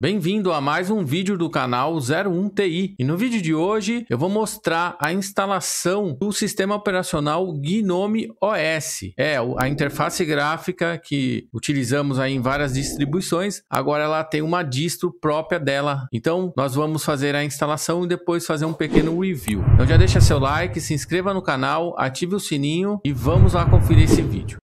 Bem-vindo a mais um vídeo do canal 01TI e no vídeo de hoje eu vou mostrar a instalação do sistema operacional Gnome OS. É a interface gráfica que utilizamos aí em várias distribuições, agora ela tem uma distro própria dela. Então nós vamos fazer a instalação e depois fazer um pequeno review. Então já deixa seu like, se inscreva no canal, ative o sininho e vamos lá conferir esse vídeo.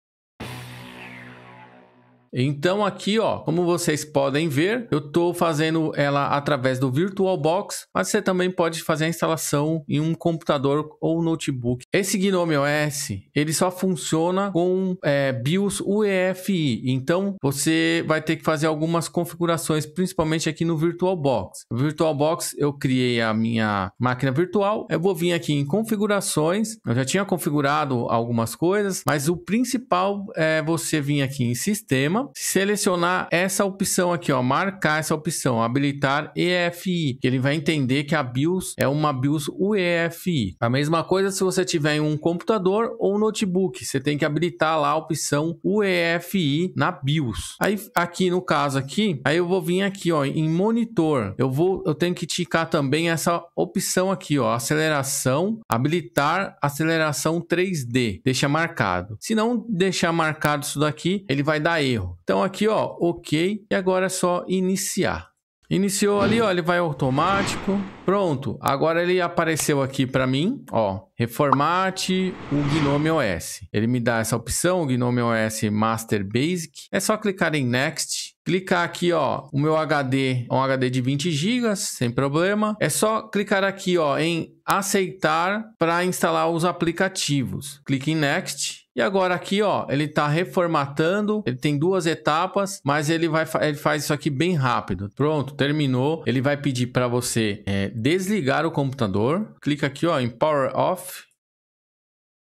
Então aqui, ó, como vocês podem ver, eu estou fazendo ela através do VirtualBox, mas você também pode fazer a instalação em um computador ou notebook. Esse Gnome OS, ele só funciona com é, BIOS UEFI, então você vai ter que fazer algumas configurações, principalmente aqui no VirtualBox. No VirtualBox, eu criei a minha máquina virtual, eu vou vir aqui em configurações, eu já tinha configurado algumas coisas, mas o principal é você vir aqui em sistema, selecionar essa opção aqui, ó, marcar essa opção, habilitar EFI, que ele vai entender que a BIOS é uma BIOS UEFI. A mesma coisa se você tiver em um computador ou notebook, você tem que habilitar lá a opção UEFI na BIOS. Aí aqui no caso aqui, aí eu vou vir aqui, ó, em monitor, eu vou eu tenho que ticar também essa opção aqui, ó, aceleração, habilitar aceleração 3D, deixa marcado. Se não deixar marcado isso daqui, ele vai dar erro. Então, aqui, ó, OK. E agora é só iniciar. Iniciou ali, ó, ele vai automático. Pronto. Agora ele apareceu aqui para mim, ó, reformate o Gnome OS. Ele me dá essa opção, o Gnome OS Master Basic. É só clicar em Next. Clicar aqui, ó, o meu HD é um HD de 20 GB, sem problema. É só clicar aqui, ó, em aceitar para instalar os aplicativos. Clique em Next. E agora aqui, ó, ele tá reformatando, ele tem duas etapas, mas ele vai ele faz isso aqui bem rápido. Pronto, terminou. Ele vai pedir para você é, desligar o computador. Clica aqui, ó, em Power Off.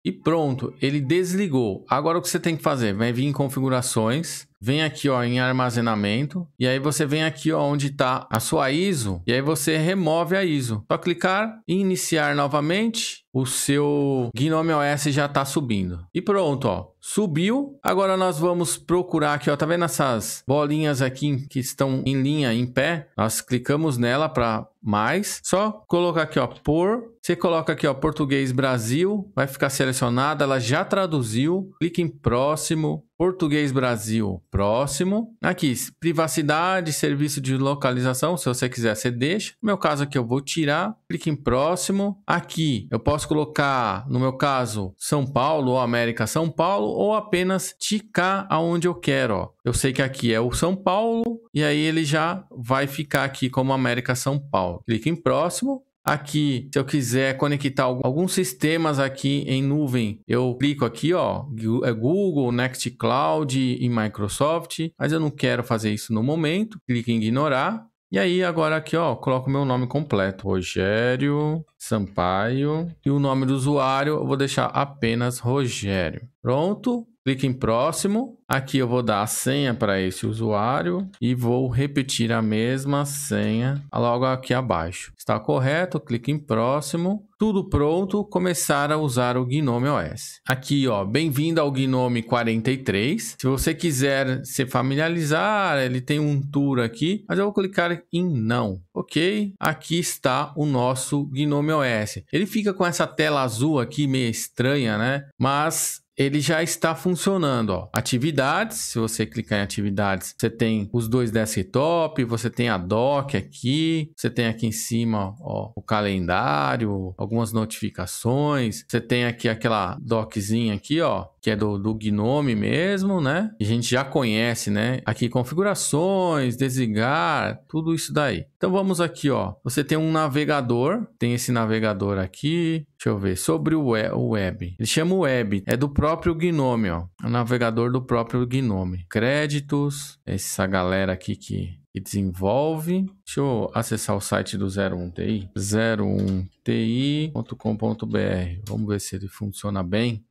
E pronto, ele desligou. Agora o que você tem que fazer? Vai vir em configurações vem aqui ó, em armazenamento, e aí você vem aqui ó, onde está a sua ISO, e aí você remove a ISO. Só clicar em iniciar novamente, o seu Gnome OS já está subindo. E pronto, ó, subiu. Agora nós vamos procurar aqui, ó, tá vendo essas bolinhas aqui que estão em linha, em pé? Nós clicamos nela para mais, só colocar aqui, ó, por. Você coloca aqui, ó, português Brasil, vai ficar selecionada, ela já traduziu. Clique em próximo, Português Brasil, próximo. Aqui, privacidade, serviço de localização, se você quiser, você deixa. No meu caso aqui, eu vou tirar, clique em próximo. Aqui, eu posso colocar, no meu caso, São Paulo ou América São Paulo, ou apenas ticar aonde eu quero. Ó. Eu sei que aqui é o São Paulo, e aí ele já vai ficar aqui como América São Paulo. Clique em próximo. Aqui, se eu quiser conectar alguns sistemas aqui em nuvem, eu clico aqui, ó, é Google, Nextcloud e Microsoft, mas eu não quero fazer isso no momento, clico em ignorar. E aí agora aqui, ó, coloco meu nome completo, Rogério Sampaio, e o nome do usuário eu vou deixar apenas Rogério. Pronto, Clique em próximo. Aqui eu vou dar a senha para esse usuário e vou repetir a mesma senha logo aqui abaixo. Está correto? Clique em próximo. Tudo pronto, começar a usar o Gnome OS. Aqui, ó, bem-vindo ao Gnome 43. Se você quiser se familiarizar, ele tem um tour aqui, mas eu vou clicar em não. OK? Aqui está o nosso Gnome OS. Ele fica com essa tela azul aqui meio estranha, né? Mas ele já está funcionando. Ó. Atividades, se você clicar em atividades, você tem os dois desktop, você tem a doc aqui, você tem aqui em cima ó, o calendário, algumas notificações, você tem aqui aquela doczinha aqui, ó, que é do, do Gnome mesmo, né? A gente já conhece, né? Aqui configurações, desligar, tudo isso daí. Então vamos aqui, ó. Você tem um navegador, tem esse navegador aqui. Deixa eu ver, sobre o web. Ele chama web, é do próprio Gnome, ó. É o navegador do próprio Gnome. Créditos, essa galera aqui que desenvolve. Deixa eu acessar o site do 01TI. 01ti.com.br. Vamos ver se ele funciona bem.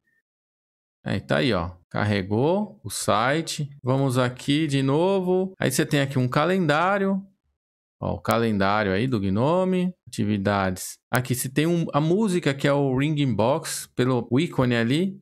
Aí é, tá aí, ó. Carregou o site. Vamos aqui de novo. Aí você tem aqui um calendário. Ó, o calendário aí do Gnome. Atividades. Aqui se tem um, a música que é o Ringing Box, pelo ícone ali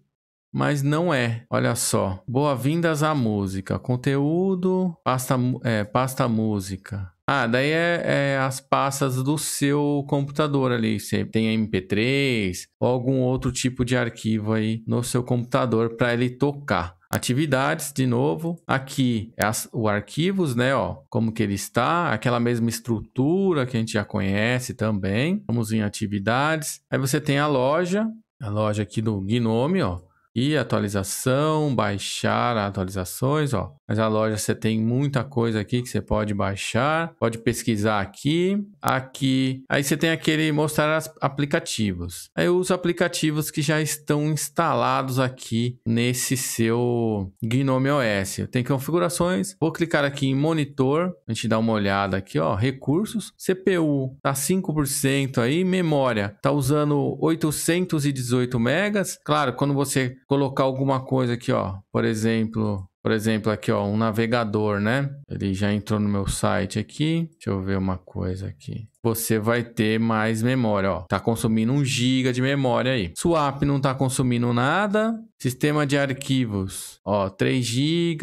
mas não é. Olha só. Boas-vindas à música. Conteúdo, pasta, é, pasta música. Ah, daí é, é, as pastas do seu computador ali. Você tem MP3 ou algum outro tipo de arquivo aí no seu computador para ele tocar. Atividades, de novo, aqui é as, o arquivos, né? Ó, como que ele está, aquela mesma estrutura que a gente já conhece também. Vamos em atividades. Aí você tem a loja, a loja aqui do Gnome, ó e atualização, baixar atualizações, ó. Mas a loja você tem muita coisa aqui que você pode baixar, pode pesquisar aqui, aqui. Aí você tem aquele mostrar aplicativos. Aí os aplicativos que já estão instalados aqui nesse seu Gnome OS. Tem configurações, vou clicar aqui em monitor, a gente dá uma olhada aqui, ó, recursos, CPU tá 5% aí, memória tá usando 818 megas. Claro, quando você colocar alguma coisa aqui, ó, por exemplo, por exemplo, aqui, ó, um navegador, né? Ele já entrou no meu site aqui. Deixa eu ver uma coisa aqui você vai ter mais memória, ó. Tá consumindo 1 GB de memória aí. Swap não tá consumindo nada. Sistema de arquivos, ó, 3 GB.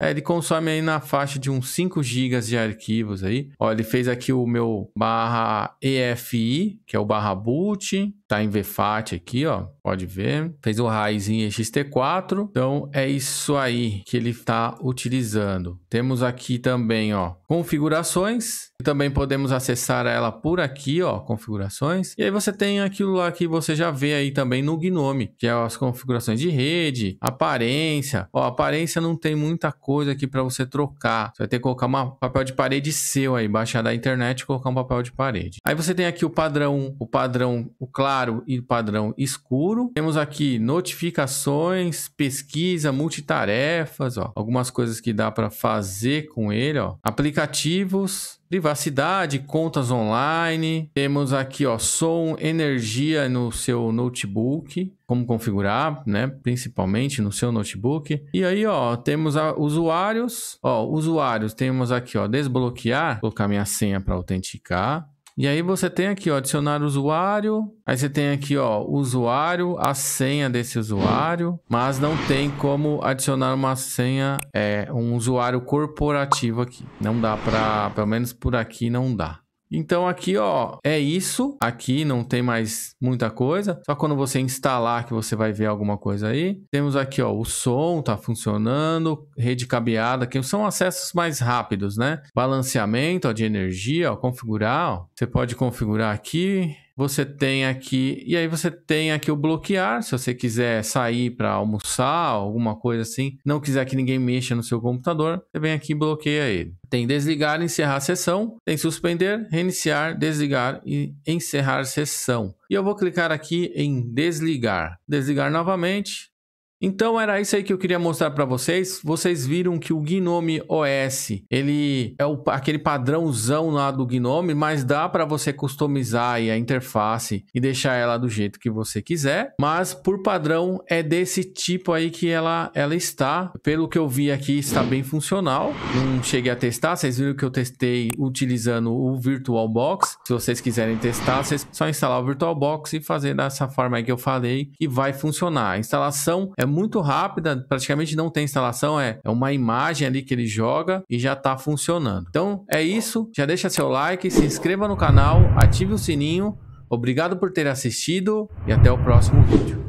É, ele consome aí na faixa de uns 5 GB de arquivos aí. Ó, ele fez aqui o meu barra EFI, que é o barra boot. Tá em VFAT aqui, ó. Pode ver. Fez o raiz em XT4. Então, é isso aí que ele está utilizando. Temos aqui também, ó, configurações. Também podemos acessar fechar ela por aqui, ó, configurações. E aí você tem aquilo lá que você já vê aí também no Gnome, que é as configurações de rede, aparência. Ó, aparência não tem muita coisa aqui para você trocar. Você vai ter que colocar um papel de parede seu aí, baixar da internet e colocar um papel de parede. Aí você tem aqui o padrão, o padrão o claro e o padrão escuro. Temos aqui notificações, pesquisa, multitarefas, ó, algumas coisas que dá para fazer com ele, ó. Aplicativos, privacidade, contas online, temos aqui, ó, som, energia no seu notebook, como configurar, né, principalmente no seu notebook. E aí, ó, temos a usuários, ó, usuários, temos aqui, ó, desbloquear, colocar minha senha para autenticar. E aí você tem aqui, ó, adicionar usuário. Aí você tem aqui, ó, usuário, a senha desse usuário, mas não tem como adicionar uma senha, é, um usuário corporativo aqui. Não dá para, pelo menos por aqui não dá. Então aqui, ó, é isso. Aqui não tem mais muita coisa. Só quando você instalar que você vai ver alguma coisa aí. Temos aqui, ó, o som tá funcionando, rede cabeada, que são acessos mais rápidos, né? Balanceamento, ó, de energia, ó, configurar, ó. Você pode configurar aqui você tem aqui, e aí você tem aqui o bloquear, se você quiser sair para almoçar, alguma coisa assim, não quiser que ninguém mexa no seu computador, você vem aqui e bloqueia ele. Tem desligar, encerrar a sessão, tem suspender, reiniciar, desligar e encerrar a sessão. E eu vou clicar aqui em desligar. Desligar novamente, então era isso aí que eu queria mostrar para vocês. Vocês viram que o Gnome OS, ele é o, aquele padrãozão lá do Gnome, mas dá para você customizar a interface e deixar ela do jeito que você quiser, mas por padrão é desse tipo aí que ela ela está. Pelo que eu vi aqui, está bem funcional. Não cheguei a testar, vocês viram que eu testei utilizando o VirtualBox. Se vocês quiserem testar, vocês só instalar o VirtualBox e fazer dessa forma que eu falei que vai funcionar. A instalação é muito rápida, praticamente não tem instalação, é, é uma imagem ali que ele joga e já está funcionando. Então é isso, já deixa seu like, se inscreva no canal, ative o sininho. Obrigado por ter assistido e até o próximo vídeo.